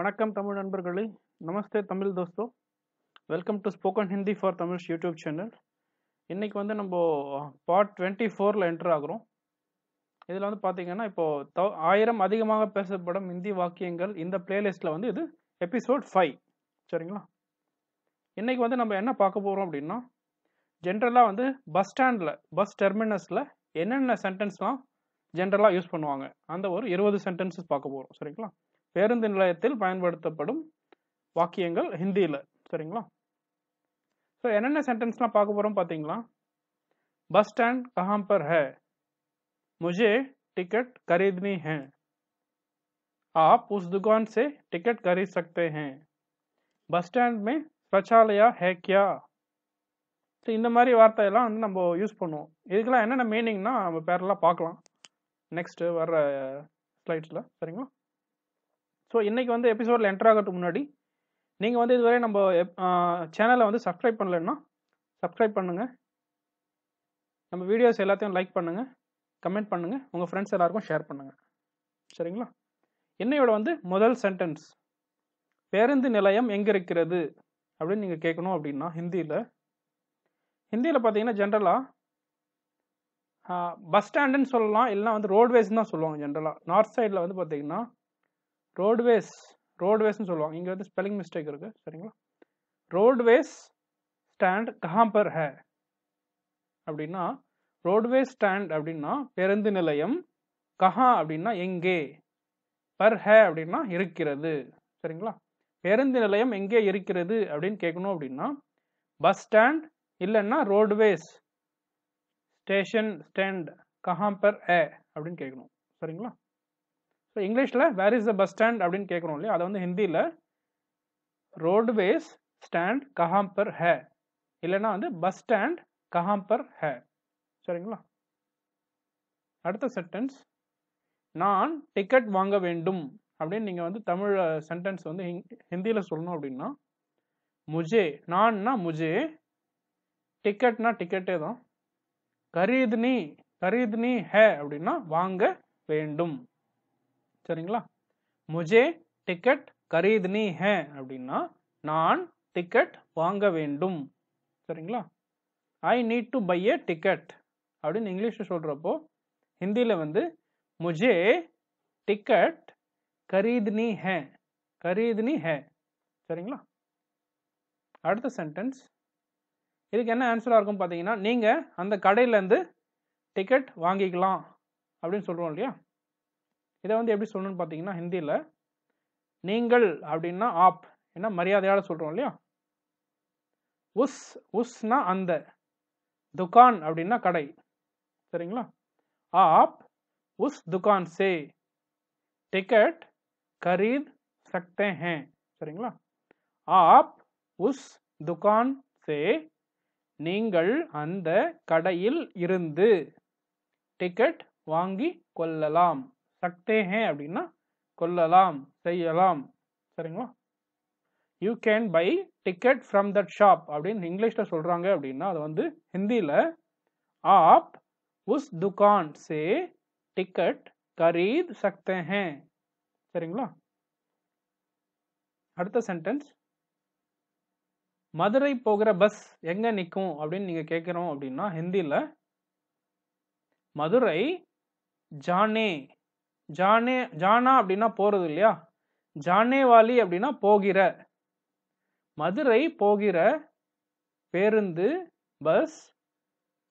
வணக்கம் தமிழ் நண்பர்களே நமஸ்தே தமிழ் தோஸ்தோ welcome to spoken Hindi for Tamils YouTube channel இன்றைக்கி வந்து நம்ம பார்ட் டுவெண்ட்டி ஃபோரில் என்டர் ஆகிறோம் இதில் வந்து பார்த்தீங்கன்னா இப்போது த ஆயிரம் அதிகமாக பேசப்படும் ஹிந்தி வாக்கியங்கள் இந்த பிளேலிஸ்ட்டில் வந்து இது எபிசோட் ஃபைவ் சரிங்களா இன்றைக்கு வந்து நம்ம என்ன பார்க்க போகிறோம் அப்படின்னா ஜென்ரலாக வந்து பஸ் ஸ்டாண்டில் பஸ் டெர்மினஸில் என்னென்ன சென்டென்ஸ்லாம் ஜென்ரலாக யூஸ் பண்ணுவாங்க அந்த ஒரு இருபது சென்டென்சஸ் பார்க்க போகிறோம் சரிங்களா பேருந்த நிலையத்தில் பயன்படுத்தப்படும் வாக்கியங்கள் ஹிந்தியில் சரிங்களா சோ என்னென்ன சென்டென்ஸ்லாம் பாக்கப் போறோம் பாத்தீங்களா bus stand कहां पर है मुझे टिकट खरीदना है आप उस दुकान से टिकट खरीद सकते हैं bus stand में शौचालय है क्या இந்த மாதிரி वार्ताையலாம் வந்து நம்ம யூஸ் பண்ணுவோம் இதெல்லாம் என்ன என்ன மீனிங்னா நம்ம பேரல பாக்கலாம் நெக்ஸ்ட் வர்ற ஸ்லைட்ல சரிங்களா ஸோ இன்றைக்கி வந்து எபிசோடில் என்டர் ஆகிறதுக்கு முன்னாடி நீங்கள் வந்து இதுவரை நம்ம சேனலை வந்து சப்ஸ்கிரைப் பண்ணலைன்னா சப்ஸ்கிரைப் பண்ணுங்கள் நம்ம வீடியோஸ் எல்லாத்தையும் லைக் பண்ணுங்கள் கமெண்ட் பண்ணுங்கள் உங்கள் ஃப்ரெண்ட்ஸ் எல்லாருக்கும் ஷேர் பண்ணுங்கள் சரிங்களா என்னையோட வந்து முதல் சென்டென்ஸ் பேருந்து நிலையம் எங்கே இருக்கிறது அப்படின்னு நீங்கள் கேட்கணும் அப்படின்னா ஹிந்தியில் ஹிந்தியில் பார்த்தீங்கன்னா ஜென்ரலாக பஸ் ஸ்டாண்டுன்னு சொல்லலாம் இல்லைனா வந்து ரோட்வேஸ்ன்னு தான் சொல்லுவாங்க ஜென்ரலாக நார்த் சைடில் வந்து பார்த்தீங்கன்னா ரோட்வேஸ் ரோட்வேஸ்னு சொல்லுவாங்க இங்கே வந்து ஸ்பெல்லிங் மிஸ்டேக் இருக்குது சரிங்களா ரோட்வேஸ் ஸ்டாண்ட் கஹாம்பர் ஹ அப்படின்னா ரோட்வே ஸ்டாண்ட் அப்படின்னா பேருந்து நிலையம் கஹா அப்படின்னா எங்கே பர் ஹ அப்படின்னா இருக்கிறது சரிங்களா பேருந்து நிலையம் எங்கே இருக்கிறது அப்படின்னு கேட்கணும் அப்படின்னா பஸ் ஸ்டாண்ட் இல்லைன்னா ரோட்வேஸ் ஸ்டேஷன் ஸ்டாண்ட் கஹாம்பர் ஹ அப்படின்னு கேட்கணும் சரிங்களா ஸோ இங்கிலீஷில் where is the bus stand அப்படின்னு கேட்குறோம் இல்லையா அதை வந்து ஹிந்தியில் ரோட்வேஸ் ஸ்டாண்ட் கஹாம்பர் ஹ இல்லைனா இல்லைன்னா வந்து பஸ் ஸ்டாண்ட் கஹாம்பர் ஹ சரிங்களா அடுத்த சென்டென்ஸ் நான் டிக்கெட் வாங்க வேண்டும் அப்படின்னு நீங்கள் வந்து தமிழ் சென்டென்ஸ் வந்து ஹிந்தியில் சொல்லணும் அப்படின்னா முஜே நான்னா முஜே டிக்கெட்னா டிக்கெட்டே தான் கரீத்னி கரீத்னி ஹ அப்படின்னா வாங்க வேண்டும் சரிங்களா முஜே டிக்கெட் கரீதுனி ஹே அப்படின்னா நான் டிக்கெட் வாங்க வேண்டும் சரிங்களா I need to buy a ticket அப்படின்னு இங்கிலீஷில் சொல்கிறப்போ ஹிந்தியில் வந்து முஜே டிக்கெட் கரீதுனி ஹே கரீதுனி ஹே சரிங்களா அடுத்த சென்டென்ஸ் இதுக்கு என்ன ஆன்சராக இருக்கும் பார்த்தீங்கன்னா நீங்கள் அந்த கடையிலேருந்து டிக்கெட் வாங்கிக்கலாம் அப்படின்னு சொல்கிறோம் இல்லையா இதை வந்து எப்படி சொல்லணும்னு பார்த்தீங்கன்னா ஹிந்தியில் நீங்கள் அப்படின்னா ஆப் என்ன மரியாதையால் சொல்கிறோம் இல்லையா உஸ் உஸ்னா அந்த துகான் அப்படின்னா கடை சரிங்களா ஆப் உஸ் துகான் சே டிக்கெட் கரீத் சக்தே ஹே சரிங்களா ஆப் உஸ் துகான் சே நீங்கள் அந்த கடையில் இருந்து டிக்கெட் வாங்கி கொள்ளலாம் சக்தே அப்படின்னா கொல்லலாம் செய்யலாம் சரிங்களா you can buy ticket from that shop அப்படின்னு இங்கிலீஷில் சொல்கிறாங்க அப்படின்னா அது வந்து ஹிந்தியில் ஆப் உஸ் துகான் சே டிக்கெட் கரீத் சக்தே சரிங்களா அடுத்த சென்டென்ஸ் மதுரை போகிற பஸ் எங்கே நிற்கும் அப்படின்னு நீங்கள் கேட்குறோம் அப்படின்னா ஹிந்தியில் மதுரை ஜானே ஜானே ஜானா அப்படின்னா போகிறது இல்லையா ஜானேவாலி அப்படின்னா போகிற மதுரை போகிற பேருந்து பஸ்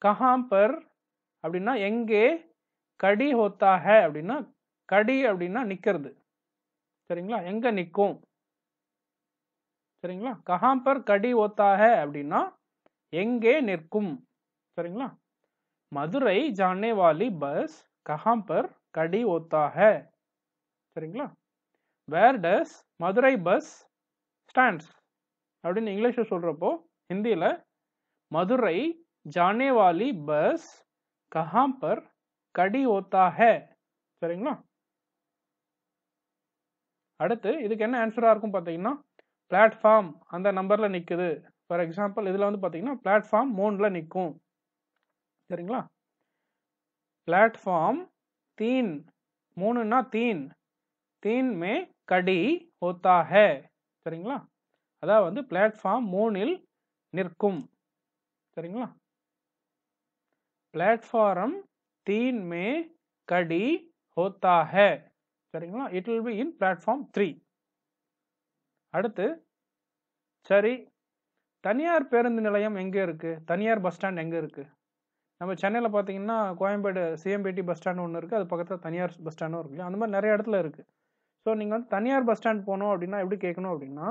கஹாம்பர் அப்படின்னா எங்கே கடி ஹோத்தா அப்படின்னா கடி அப்படின்னா நிற்கிறது சரிங்களா எங்கே நிற்கும் சரிங்களா கஹாம்பர் கடி ஓத்தாக அப்படின்னா எங்கே நிற்கும் சரிங்களா மதுரை ஜானேவாலி பஸ் कहाँ पर कड़ी होता சரிங்களா where does Madurai bus stands அப்படின்னு இங்கிலீஷில் சொல்கிறப்போ ஹிந்தியில் மதுரை ஜானேவாலி பஸ் கஹாம் பர் கடி ஓத்தா ஹே சரிங்களா அடுத்து இதுக்கு என்ன ஆன்சராக இருக்கும் பார்த்தீங்கன்னா பிளாட்ஃபார்ம் அந்த நம்பரில் நிற்குது ஃபார் எக்ஸாம்பிள் இதில் வந்து பார்த்தீங்கன்னா பிளாட்ஃபார்ம் மூணில் நிற்கும் சரிங்களா प्लेटफॉर्म தீன் மூணுன்னா தீன் தீன் மே கடி ஹோத்தா ஹே சரிங்களா அதாவது வந்து பிளாட்ஃபார்ம் மூணில் நிற்கும் சரிங்களா பிளாட்ஃபார்ம் தீன் மே கடி ஹோத்தா ஹே சரிங்களா it will be in platform three அடுத்து சரி தனியார் பேருந்து நிலையம் எங்கே இருக்குது தனியார் பஸ் ஸ்டாண்ட் எங்கே இருக்குது நம்ம சென்னையில் பார்த்தீங்கன்னா கோயம்பேடு சிஎம்பேட்டி பஸ் ஸ்டாண்ட் ஒன்று இருக்குது அது பக்கத்தில் தனியார் பஸ் ஸ்டாண்டும் இருக்குது அந்த மாதிரி நிறைய இடத்துல இருக்குது ஸோ நீங்கள் வந்து தனியார் பஸ் ஸ்டாண்ட் போனோம் அப்படின்னா எப்படி கேட்கணும் அப்படின்னா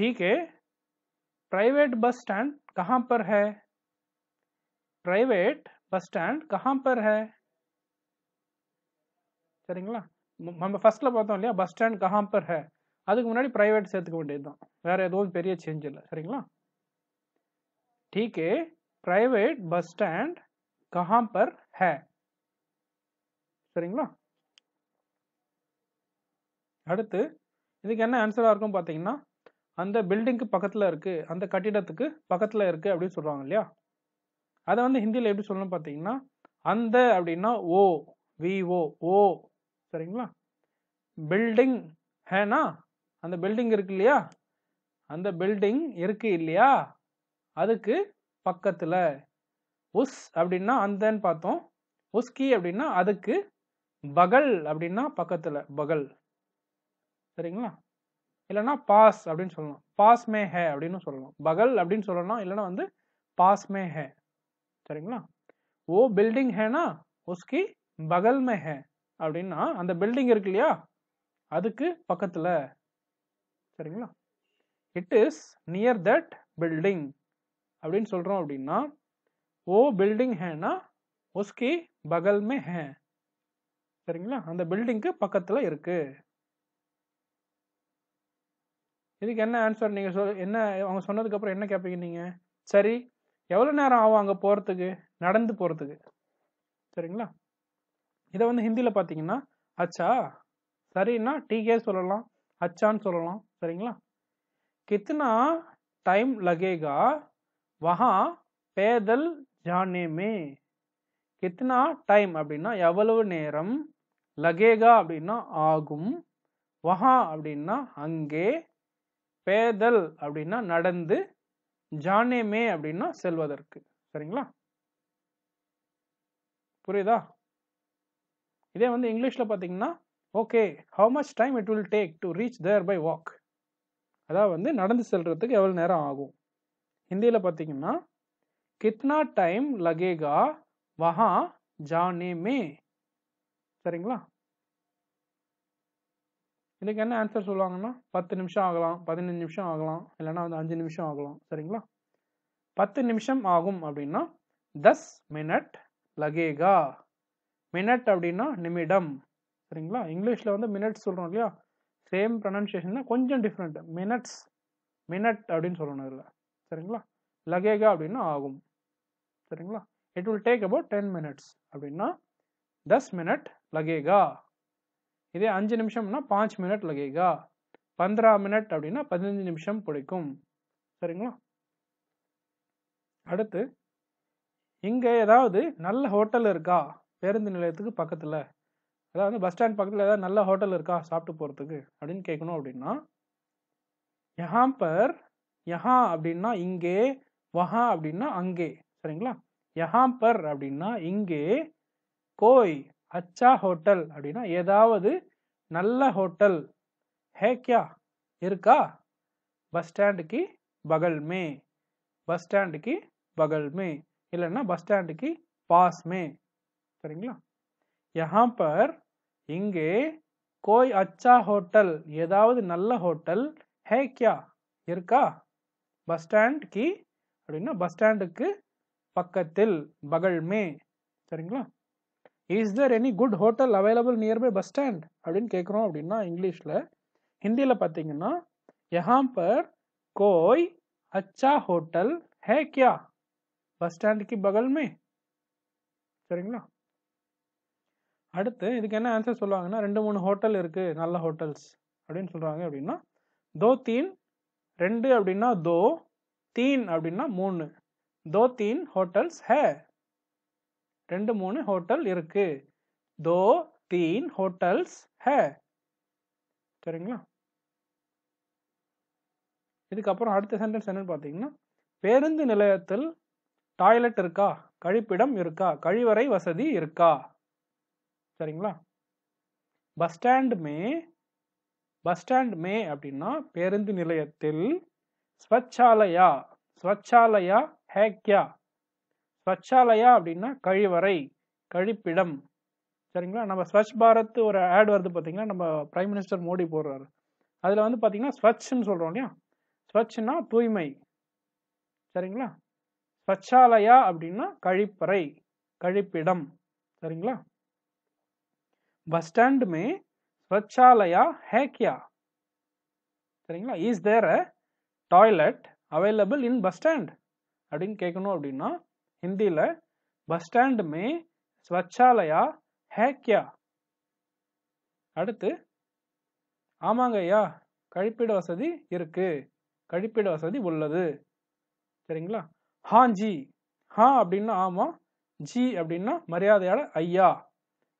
டீகே பிரைவேட் பஸ் ஸ்டாண்ட் கஹாம் பர் ஹே प्राइवेट பஸ் ஸ்டாண்ட் கஹாம்பர் ஹே சரிங்களா நம்ம ஃபர்ஸ்ட்ல பார்த்தோம் இல்லையா பஸ் ஸ்டாண்ட் கஹாம்பர் ஹே அதுக்கு முன்னாடி பிரைவேட் சேர்த்துக்க வேண்டியது தான் வேற எதுவும் பெரிய சேஞ்ச் இல்லை சரிங்களா டீகே பிரைவேட் பஸ் ஸ்டாண்ட் கஹாம் பர் ஹே சரிங்களா அடுத்து இதுக்கு என்ன ஆன்சராக இருக்கும் பார்த்தீங்கன்னா அந்த பில்டிங்க்கு பக்கத்தில் இருக்குது அந்த கட்டிடத்துக்கு பக்கத்தில் இருக்குது அப்படின்னு சொல்றாங்க இல்லையா அதை வந்து ஹிந்தியில் எப்படி சொல்லணும் பாத்தீங்கன்னா அந்த அப்படின்னா ஓ விஓ ஓ சரிங்களா பில்டிங் ஹேனா அந்த பில்டிங் இருக்கு இல்லையா அந்த பில்டிங் இருக்கு இல்லையா அதுக்கு பக்கத்தில் உஸ் அப்படின்னா அந்தன்னு பார்த்தோம் உஸ்கி அப்படின்னா அதுக்கு பகல் அப்படின்னா பக்கத்தில் பகல் சரிங்களா இல்லைன்னா பாஸ் அப்படின்னு சொல்லலாம் பாஸ் மே ஹே அப்படின்னு சொல்லலாம் பகல் அப்படின்னு சொல்லலாம் இல்லைன்னா வந்து பாஸ் மே ஹே சரிங்களா ஓ பில்டிங் ஹேனா உஸ்கி பகல் மே ஹே அப்படின்னா அந்த பில்டிங் இருக்கு இல்லையா அதுக்கு பக்கத்தில் சரிங்களா it is near that building அப்படின்னு சொல்கிறோம் அப்படின்னா ஓ பில்டிங் ஹேனா ஒஸ்கி பகல்மே ஹே சரிங்களா அந்த பில்டிங்க்கு பக்கத்தில் இருக்குது இதுக்கு என்ன ஆன்சர் நீங்கள் சொல் என்ன அவங்க சொன்னதுக்கப்புறம் என்ன கேட்பீங்க நீங்க சரி எவ்வளோ நேரம் ஆகும் அங்கே போகிறதுக்கு நடந்து போகிறதுக்கு சரிங்களா இதை வந்து ஹிந்தியில் பார்த்தீங்கன்னா அச்சா சரின்னா டீகே சொல்லலாம் அச்சான்னு சொல்லலாம் சரிங்களா கித்தனா டைம் லகேகா வஹா பேதல் ஜானேமே கித்னா டைம் அப்படின்னா எவ்வளவு நேரம் லகேகா அப்படின்னா ஆகும் வஹா அப்படின்னா அங்கே பேதல் அப்படின்னா நடந்து ஜானேமே அப்படின்னா செல்வதற்கு சரிங்களா புரியுதா இதே வந்து இங்கிலீஷில் பார்த்தீங்கன்னா okay how much time it will take to reach there by walk அதாவது வந்து நடந்து செல்றதுக்கு எவ்வளோ நேரம் ஆகும் ஹிந்தியில் பார்த்தீங்கன்னா கித்னா டைம் லகேகா வஹா ஜானே மே சரிங்களா இதுக்கு என்ன ஆன்சர் சொல்லுவாங்கன்னா பத்து நிமிஷம் ஆகலாம் பதினஞ்சு நிமிஷம் ஆகலாம் இல்லைன்னா வந்து அஞ்சு நிமிஷம் ஆகலாம் சரிங்களா பத்து நிமிஷம் ஆகும் அப்படின்னா தஸ் மினட் லகேகா மினட் அப்படின்னா நிமிடம் சரிங்களா இங்கிலீஷில் வந்து மினட்ஸ் சொல்கிறோம் இல்லையா சேம் ப்ரொனன்சியேஷன் கொஞ்சம் டிஃப்ரெண்ட் மினட்ஸ் மினட் அப்படின்னு சொல்லணும் இதில் சரிங்களா லகேகா அப்படின்னா ஆகும் சரிங்களா it will take about ten minutes அப்படின்னா தஸ் மினிட் லகேகா இதே அஞ்சு நிமிஷம்னா பாஞ்சு மினிட் லகேகா பந்திரா மினிட் அப்படின்னா பதினஞ்சு நிமிஷம் பிடிக்கும் சரிங்களா அடுத்து இங்கே ஏதாவது நல்ல ஹோட்டல் இருக்கா பேருந்து நிலையத்துக்கு பக்கத்தில் அதாவது பஸ் ஸ்டாண்ட் பக்கத்தில் ஏதாவது நல்ல ஹோட்டல் இருக்கா சாப்பிட்டு போகிறதுக்கு அப்படின்னு கேட்கணும் அப்படின்னா யஹாம்பர் யஹா அப்படின்னா இங்கே வஹா அப்படின்னா அங்கே சரிங்களா யஹாம் பர் அப்படின்னா இங்கே கோய் அச்சா ஹோட்டல் அப்படின்னா ஏதாவது நல்ல ஹோட்டல் ஹே இருக்கா பஸ் ஸ்டாண்டுக்கு பகல் மே பஸ் ஸ்டாண்டுக்கு பகல் மே இல்லைன்னா பஸ் ஸ்டாண்டுக்கு பாஸ் மே சரிங்களா யஹாம் பர் இங்கே கோய் அச்சா ஹோட்டல் ஏதாவது நல்ல ஹோட்டல் ஹே இருக்கா பஸ் ஸ்டாண்ட் கி அப்படின்னா பஸ் ஸ்டாண்டுக்கு பக்கத்தில் பகல்மே சரிங்களா is there any good hotel available nearby bus stand அப்படின்னு கேட்குறோம் அப்படின்னா இங்கிலீஷில் ஹிந்தியில் பார்த்தீங்கன்னா எஹாம்பர் கோய் அச்சா ஹோட்டல் ஹே கியா பஸ் ஸ்டாண்டுக்கு பகல்மே சரிங்களா அடுத்து இதுக்கு என்ன ஆன்சர் சொல்லுவாங்கன்னா ரெண்டு மூணு ஹோட்டல் இருக்குது நல்ல ஹோட்டல்ஸ் அப்படின்னு சொல்கிறாங்க அப்படின்னா தோ தீன் ரெண்டு அப்படின்னா தோ தீன் அப்படின்னா மூணு தோ தீன் ஹோட்டல்ஸ் ஹே ரெண்டு மூணு ஹோட்டல் இருக்கு தோ தீன் ஹோட்டல்ஸ் ஹ சரிங்களா இதுக்கப்புறம் அடுத்த சென்டென்ஸ் என்னன்னு பார்த்தீங்கன்னா பேருந்து நிலையத்தில் டாய்லெட் இருக்கா கழிப்பிடம் இருக்கா கழிவறை வசதி இருக்கா சரிங்களா பஸ் ஸ்டாண்டுமே பஸ் ஸ்டாண்ட் மே அப்படின்னா பேருந்து நிலையத்தில் ஸ்வச்சாலயா ஸ்வச்சாலயா ஹேக்யா ஸ்வச்சாலயா அப்படின்னா கழிவறை கழிப்பிடம் சரிங்களா நம்ம ஸ்வச் பாரத் ஒரு ஆட் வருது பார்த்தீங்கன்னா நம்ம பிரைம் மினிஸ்டர் மோடி போடுறாரு அதில் வந்து பார்த்தீங்கன்னா ஸ்வச்ன்னு சொல்கிறோம் இல்லையா ஸ்வச்னா தூய்மை சரிங்களா ஸ்வச்சாலயா அப்படின்னா கழிப்பறை கழிப்பிடம் சரிங்களா பஸ் ஸ்டாண்டுமே स्वच्छालया ஹே கியா சரிங்களா is there a toilet available in bus stand அப்படின்னு கேட்கணும் அப்படின்னா ஹிந்தியில் பஸ் ஸ்டாண்டு மே ஸ்வச்சாலயா ஹே கியா அடுத்து ஆமாங்க ஐயா கழிப்பிட வசதி இருக்கு கழிப்பிட வசதி உள்ளது சரிங்களா ஹா ஜி ஹா அப்படின்னா ஆமாம் ஜி அப்படின்னா மரியாதையால ஐயா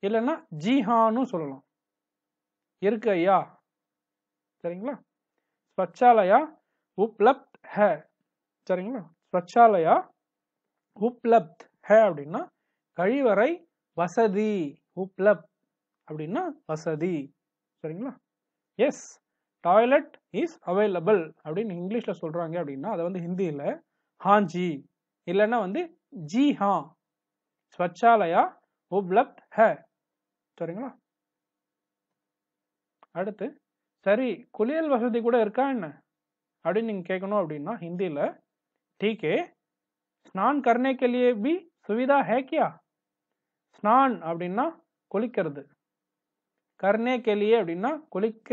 இல்லைன்னா ஜி ஹான்னு சொல்லலாம் இருக்கு ஐயா சரிங்களா ஸ்வச்சாலயா உப்லப்த் ஹ சரிங்களா ஸ்வச்சாலயா உப்லப்த் ஹ அப்படின்னா கழிவறை வசதி உப்லப் அப்படின்னா வசதி சரிங்களா எஸ் டாய்லெட் இஸ் அவைலபிள் அப்படின்னு இங்கிலீஷில் சொல்கிறாங்க அப்படின்னா அதை வந்து ஹிந்தியில் ஹாஞ்சி இல்லைன்னா வந்து ஜி ஹா ஸ்வச்சாலயா உப்லப்த் ஹ சரிங்களா அடுத்து சரி குளியல் வசதி கூட இருக்கா என்ன அப்படின்னு நீங்கள் கேட்கணும் அப்படின்னா ஹிந்தியில் டீகே ஸ்நான் கர்னே கெலியே பி சுவிதா ஹேக்கியா ஸ்நான் அப்படின்னா குளிக்கிறது கர்னே கெலியே அப்படின்னா குளிக்க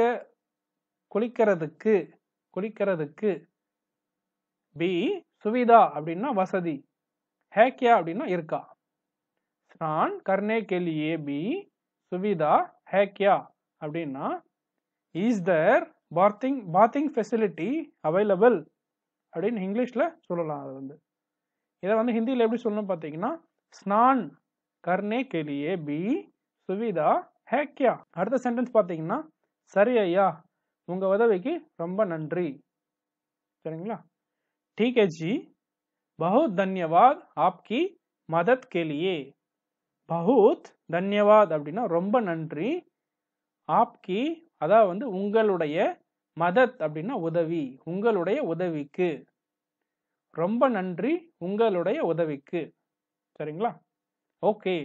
குளிக்கிறதுக்கு குளிக்கிறதுக்கு பி சுவிதா அப்படின்னா வசதி ஹேக்கியா அப்படின்னா இருக்கா ஸ்நான் கர்னே கெலியே பி சுவிதா ஹேக்கியா அப்படின்னா is there bathing bathing facility available அப்படின்னு இங்கிலீஷில் சொல்லலாம் அது வந்து இதை வந்து ஹிந்தியில் எப்படி சொல்லணும் பார்த்தீங்கன்னா ஸ்நான் கர்னே கெலியே பி சுவிதா ஹே அடுத்த சென்டென்ஸ் பார்த்தீங்கன்னா சரி ஐயா உங்கள் உதவிக்கு ரொம்ப நன்றி சரிங்களா ठीक है जी बहुत धन्यवाद आपकी मदद के लिए बहुत धन्यवाद அப்படின்னா ரொம்ப நன்றி ஆப்கி அதாவது வந்து உங்களுடைய மதத் அப்படின்னா உதவி உங்களுடைய உதவிக்கு ரொம்ப நன்றி உங்களுடைய உதவிக்கு சரிங்களா okay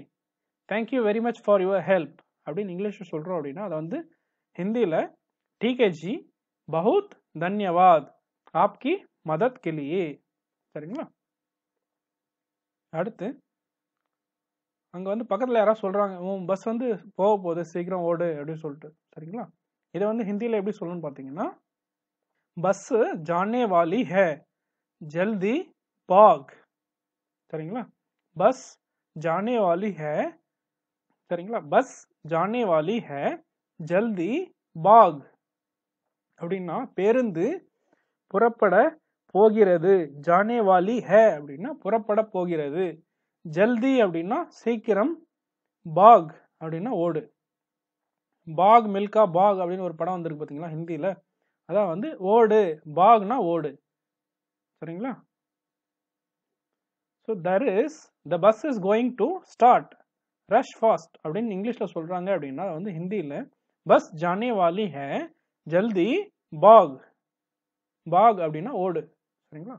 thank you very much for your help அப்படின்னு இங்கிலீஷில் சொல்கிறோம் அப்படின்னா அதை வந்து ஹிந்தியில் டிகேஜி பகுத் தன்யவாத் ஆப்கி மதத் கிளியே சரிங்களா அடுத்து அங்கே வந்து பக்கத்தில் யாராவது சொல்கிறாங்க உன் பஸ் வந்து போக போகுது சீக்கிரம் ஓடு அப்படின்னு சொல்லிட்டு சரிங்களா இதை வந்து ஹிந்தியில் எப்படி சொல்லணும்னு பார்த்தீங்கன்னா பஸ்ஸு ஜானே வாலி ஹே ஜல்தி பாக் சரிங்களா பஸ் ஜானே வாலி ஹே சரிங்களா பஸ் ஜானே வாலி ஹே ஜல்தி பாக் அப்படின்னா பேருந்து புறப்பட போகிறது ஜானே வாலி ஹே அப்படின்னா புறப்பட போகிறது ஜல்தி அப்படின்னா சீக்கிரம் பாக் அப்படின்னா ஓடு பாக் மில்கா பாக் அப்படின்னு ஒரு படம் வந்திருக்கு பார்த்தீங்களா ஹிந்தியில் அதான் வந்து ஓடு பாக்னா ஓடு சரிங்களா so there is the bus is going to start rush fast அப்படின்னு இங்கிலீஷில் சொல்கிறாங்க அப்படின்னா வந்து ஹிந்தியில் பஸ் ஜானே வாலி ஹே ஜல்தி பாக் பாக் அப்படின்னா ஓடு சரிங்களா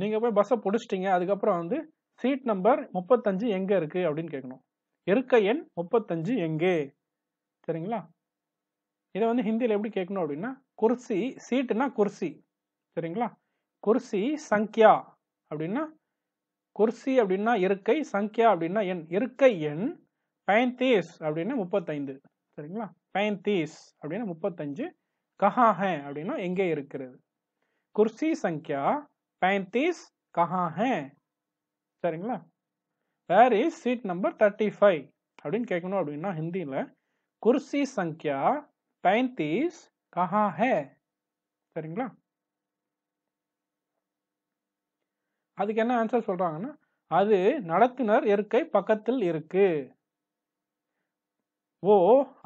நீங்கள் போய் பஸ்ஸை பிடிச்சிட்டிங்க அதுக்கப்புறம் வந்து சீட் நம்பர் முப்பத்தஞ்சு எங்கே இருக்குது அப்படின்னு கேட்கணும் இருக்க எண் முப்பத்தஞ்சு எங்கே சரிங்களா இதை வந்து ஹிந்தியில் எப்படி கேட்கணும் அப்படின்னா குர்சி சீட்டுனா குர்சி சரிங்களா குர்சி சங்கியா அப்படின்னா குர்சி அப்படின்னா இருக்கை சங்கியா அப்படின்னா எண் இருக்கை எண் பயந்தீஸ் அப்படின்னா முப்பத்தைந்து சரிங்களா பயந்தீஸ் அப்படின்னா முப்பத்தஞ்சு கஹாஹ அப்படின்னா எங்கே இருக்கிறது குர்சி சங்கியா பயந்தீஸ் கஹாஹ சரிங்களா where is seat number thirty five அப்படின்னு கேட்கணும் அப்படின்னா ஹிந்தியில் குர்சி சங்கியா பைன்தீஸ் கஹா ஹே சரிங்களா அதுக்கு என்ன ஆன்சர் சொல்றாங்கன்னா அது நடத்துனர் இருக்கை பக்கத்தில் இருக்கு ஓ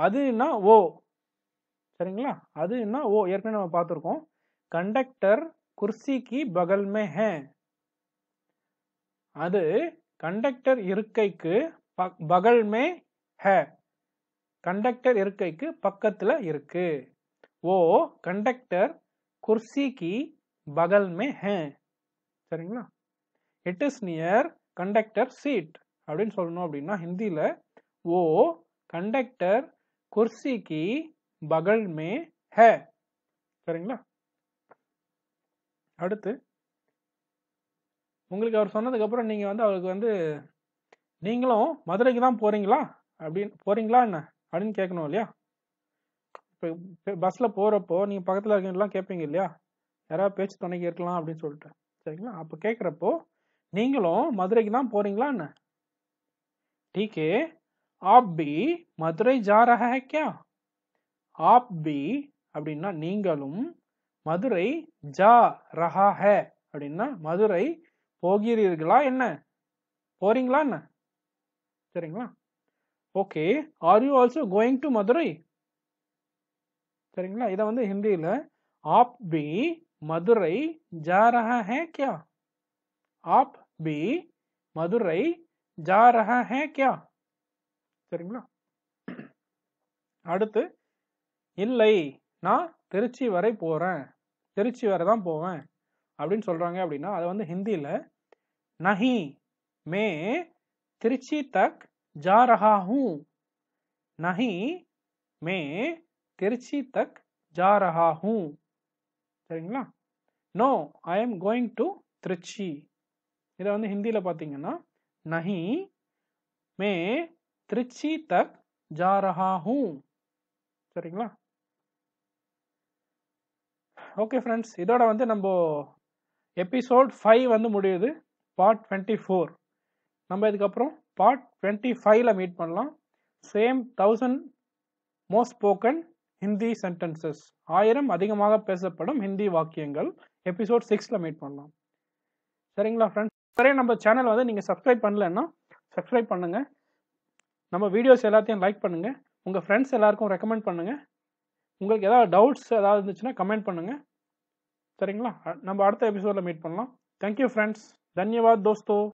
அதுனா ஓ சரிங்களா என்ன ஓ ஏற்கனவே நம்ம பார்த்துருக்கோம் கண்டக்டர் குர்சிக்கு பகல்மே ஹே அது கண்டக்டர் இருக்கைக்கு பகல்மே ஹ கண்டக்டர் இருக்கைக்கு பக்கத்துல இருக்கு ஓ கண்டக்டர் குர்சிக்கு பகல்மே ஹ சரிங்களா it is near conductor seat அப்படின்னு சொல்லணும் அப்படின்னா ஹிந்தியில் ஓ கண்டக்டர் குர்சிக்கு பகல்மே ஹ சரிங்களா அடுத்து உங்களுக்கு அவர் சொன்னதுக்கப்புறம் நீங்கள் வந்து அவருக்கு வந்து நீங்களும் மதுரைக்கு தான் போகிறீங்களா அப்படின்னு போகிறீங்களா என்ன அப்படின்னு கேட்கணும் இல்லையா இப்போ பஸ்ஸில் போகிறப்போ நீங்கள் பக்கத்தில் இருக்கீங்கலாம் கேட்பீங்க இல்லையா யாராவது பேச்சு துணைக்கு இருக்கலாம் அப்படின்னு சொல்லிட்டு சரிங்களா அப்போ கேட்குறப்போ நீங்களும் மதுரைக்கு தான் போகிறீங்களா என்ன டீக்கே ஆப் பி மதுரை ஜாரஹேக்கியா ஆப் பி அப்படின்னா நீங்களும் மதுரை ஜா ரஹா ஹே அப்படின்னா மதுரை போகிறீர்களா என்ன போறீங்களா என்ன சரிங்களா okay are you also going to Madurai சரிங்களா இதை வந்து ஹிந்தியில் ஆப் பி மதுரை ஜாரஹா ஹே கியா ஆப் பி மதுரை ஜாரஹா ஹே கியா சரிங்களா அடுத்து இல்லை நான் திருச்சி வரை போகிறேன் திருச்சி வரை தான் போவேன் அப்படின்னு சொல்கிறாங்க அப்படின்னா அது வந்து ஹிந்தியில் நஹி மே திருச்சி தக் ஜா ரஹா ஹூ நஹி மே திருச்சி தக் ஜா ரஹா ஹூ சரிங்களா no I am going to Trichy இதை வந்து ஹிந்தியில் பார்த்தீங்கன்னா நஹி மே திருச்சி தக் ஜா ரஹா ஹூ சரிங்களா ஓகே ஃப்ரெண்ட்ஸ் இதோட வந்து நம்ம எபிசோட் ஃபைவ் வந்து முடியுது பார்ட் டுவெண்ட்டி ஃபோர் நம்ம இதுக்கப்புறம் பார்ட் டுவெண்ட்டி ஃபைவ்ல மீட் பண்ணலாம் same thousand most spoken Hindi sentences ஆயிரம் அதிகமாக பேசப்படும் ஹிந்தி வாக்கியங்கள் எபிசோட் சிக்ஸில் மீட் பண்ணலாம் சரிங்களா ஃப்ரெண்ட்ஸ் சரி நம்ம சேனல் வந்து நீங்கள் சப்ஸ்கிரைப் பண்ணலன்னா சப்ஸ்கிரைப் பண்ணுங்கள் நம்ம வீடியோஸ் எல்லாத்தையும் லைக் பண்ணுங்கள் உங்கள் ஃப்ரெண்ட்ஸ் எல்லாருக்கும் ரெக்கமெண்ட் பண்ணுங்கள் உங்களுக்கு ஏதாவது டவுட்ஸ் ஏதாவது இருந்துச்சுன்னா கமெண்ட் பண்ணுங்கள் சரிங்களா நம்ம அடுத்த எபிசோடில் மீட் பண்ணலாம் தேங்க்யூ ஃப்ரெண்ட்ஸ் தன்யவாத் தோஸ்தோ